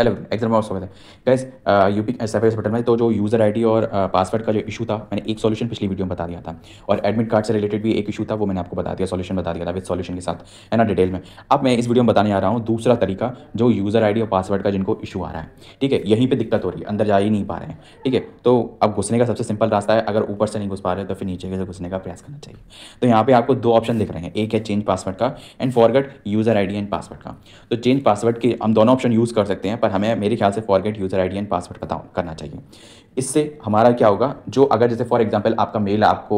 hello exam और स्वागत है गैस यूपी सरफेस हॉस्पिटल में तो जो यूज़र आईडी और पासवर्ड का जो इशू था मैंने एक सॉल्यूशन पिछली वीडियो में बता दिया था और एडमिट कार्ड से रिलेटेड भी एक इशू था वो मैंने आपको बता दिया सॉल्यूशन बता दिया था विद सॉल्यूशन के साथ है ना डिटेल में अब मैं इस वीडियो में बताने आ रहा हूँ दूसरा तरीका जो यूज़र आई और पासवर्ड का जिनको इशू आ रहा है ठीक है यहीं पर दिक्कत हो रही है अंदर जा ही नहीं पा रहे हैं ठीक है तो अब घुसने का सबसे सिंपल रास्ता है अगर ऊपर से नहीं घुस पा रहे तो फिर नीचे से घुसने का प्रयास करना चाहिए तो यहाँ पर आपको दो ऑप्शन दिख रहे हैं एक है चेंज पासवर्ड का and forget user I and password का तो चेंज पासवर्ड के हम दोनों ऑप्शन यूज़ कर सकते हैं पर पर हमें मेरे ख्याल से forget user D and password पता करना चाहिए इससे हमारा क्या होगा जो अगर जैसे फॉर एग्जांपल आपका मेल आपको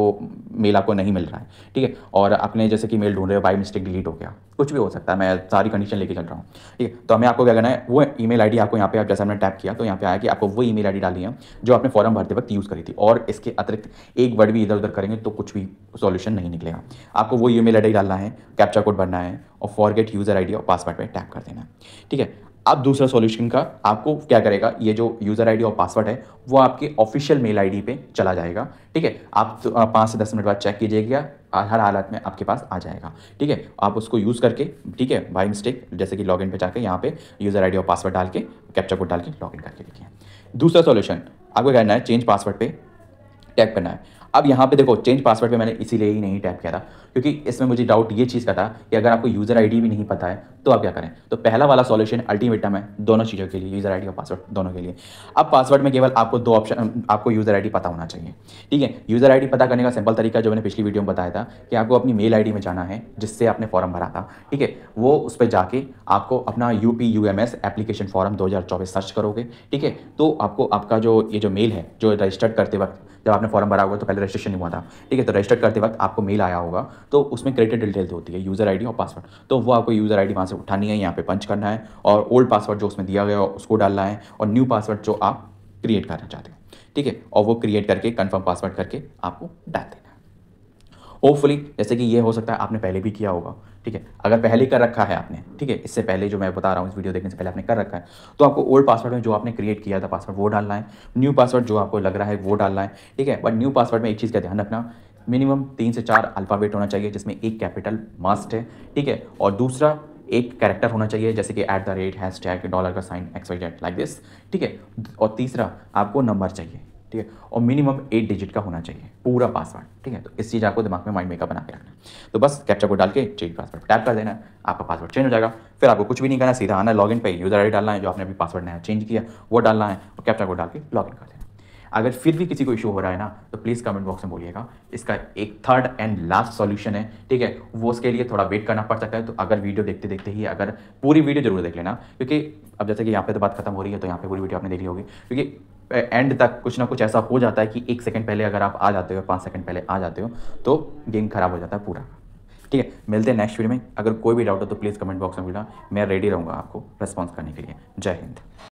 मेल आपको नहीं मिल रहा है ठीक है और आपने जैसे कि मेल ढूंढ रहे हो बाई मिस्टेक डिलीट हो गया कुछ भी हो सकता है मैं सारी कंडीशन लेके चल रहा हूँ ठीक है तो हमें आपको क्या करना है वो ई मेल आपको यहाँ पे आप जैसे हमने टैप किया तो यहाँ पे आया कि आपको वो ई मेल डाली है जो आपने फॉर्म भरते वक्त यूज़ करी थी और इसके अतिरिक्त एक वर्ड भी इधर उधर करेंगे तो कुछ भी सोल्यूशन नहीं निकलेगा आपको वो ई मेल डालना है कैप्चा कोड भरना है और फॉरगेट यूज़र आई और पासवर्ड पर टैप कर देना है ठीक है अब दूसरा सॉल्यूशन का आपको क्या करेगा ये जो यूज़र आईडी और पासवर्ड है वो आपके ऑफिशियल मेल आईडी पे चला जाएगा ठीक है आप तो पाँच से दस मिनट बाद चेक कीजिएगा हर हालत में आपके पास आ जाएगा ठीक है आप उसको यूज़ करके ठीक है बाई मिस्टेक जैसे कि लॉगिन पे जाकर यहाँ पे यूज़र आईडी और पासवर्ड डाल के कैप्चा कोड डाल के लॉगिन करके देखिए दूसरा सॉल्यूशन आपको करना है चेंज पासवर्ड पे टैप करना है अब यहाँ पे देखो चेंज पासवर्ड पे मैंने इसीलिए ही नहीं टैप किया था क्योंकि इसमें मुझे डाउट ये चीज़ का था कि अगर आपको यूज़र आईडी भी नहीं पता है तो आप क्या करें तो पहला वाला सॉल्यूशन अल्टीमेटम है दोनों चीज़ों के लिए यूज़र आईडी और पासवर्ड दोनों के लिए अब पासवर्ड में केवल आपको दो ऑप्शन आपको यूज़र आई पता होना चाहिए ठीक है यूज़र आई पता करने का सिंपल तरीका जो मैंने पिछली वीडियो में बताया था कि आपको अपनी मेल आई में जाना है जिससे आपने फॉर्म भरा था ठीक है वो उस पर जाके आपको अपना U P U M S application form दो हज़ार चौबीस सर्च करोगे ठीक है तो आपको आपका जो ये जो मेल है जो रजिस्टर्ड करते वक्त जब आपने फॉर्म भरा होगा तो पहले रजिस्ट्रेशन नहीं हुआ था ठीक है तो रजिस्टर करते वक्त आपको मेल आया होगा तो उसमें क्रेडिट डिटेल्स तो होती है यूज़र आईडी और पासवर्ड तो वो आपको यूज़र आईडी वहाँ से उठानी है यहाँ पे पंच करना है और ओल्ड पासवर्ड जो उसमें दिया गया उसको डालना है और न्यू पासवर्ड जो आप क्रिएट करना चाहते हो ठीक है और वो क्रिएट करके कन्फर्म पासवर्ड करके आपको डाल देना होपफुली जैसे कि ये हो सकता है आपने पहले भी किया होगा ठीक है अगर पहले कर रखा है आपने ठीक है इससे पहले जो मैं बता रहा हूँ इस वीडियो देखने से पहले आपने कर रखा है तो आपको ओल्ड पासवर्ड में जो आपने क्रिएट किया था पासवर्ड वो डालना है न्यू पासवर्ड जो आपको लग रहा है वो डालना है ठीक है बट न्यू पासवर्ड में एक चीज़ का ध्यान रखना मिनिमम तीन से चार अल्फ़ाबेट होना चाहिए जिसमें एक कैपिटल मस्ट है ठीक है और दूसरा एक कैरेक्टर होना चाहिए जैसे कि at the rate hash tag dollar का sign X Y like this ठीक है और तीसरा आपको नंबर चाहिए ठीक है और मिनिमम एट डिजिट का होना चाहिए पूरा पासवर्ड ठीक है तो इस चीज़ आपको दिमाग में माइंड मेकअप बना के रखना तो बस कैप्चा को डाल के चेंज पासवर्ड टैप कर देना आपका पासवर्ड चेंज हो जाएगा फिर आपको कुछ भी नहीं करना सीधा आना लॉगिन पे यूज़र आई डालना है जो आपने अभी पासवर्ड नया चेंज किया वो डालना है और कैप्चा को डाल के लॉगिन कर देना अगर फिर भी किसी को इशू हो रहा है ना तो प्लीज़ कमेंट बॉक्स में बोलिएगा इसका एक थर्ड एंड लास्ट सॉल्यूशन है ठीक है वो उसके लिए थोड़ा वेट करना पड़ सकता है तो अगर वीडियो देखते देखते ही अगर पूरी वीडियो जरूर देख लेना क्योंकि अब जैसे कि यहाँ पे तो बात खत्म हो रही है तो यहाँ पे पूरी वीडियो आपने देख ली होगी क्योंकि एंड तक कुछ ना कुछ ऐसा हो जाता है कि एक सेकंड पहले अगर आप आ जाते हो पाँच सेकंड पहले आ जाते हो तो गेम खराब हो जाता है पूरा ठीक है मिलते हैं नेक्स्ट वीडियो में अगर कोई भी डाउट हो तो प्लीज़ कमेंट बॉक्स में मिलना मैं रेडी रहूँगा आपको रिस्पॉन्स करने के लिए जय हिंद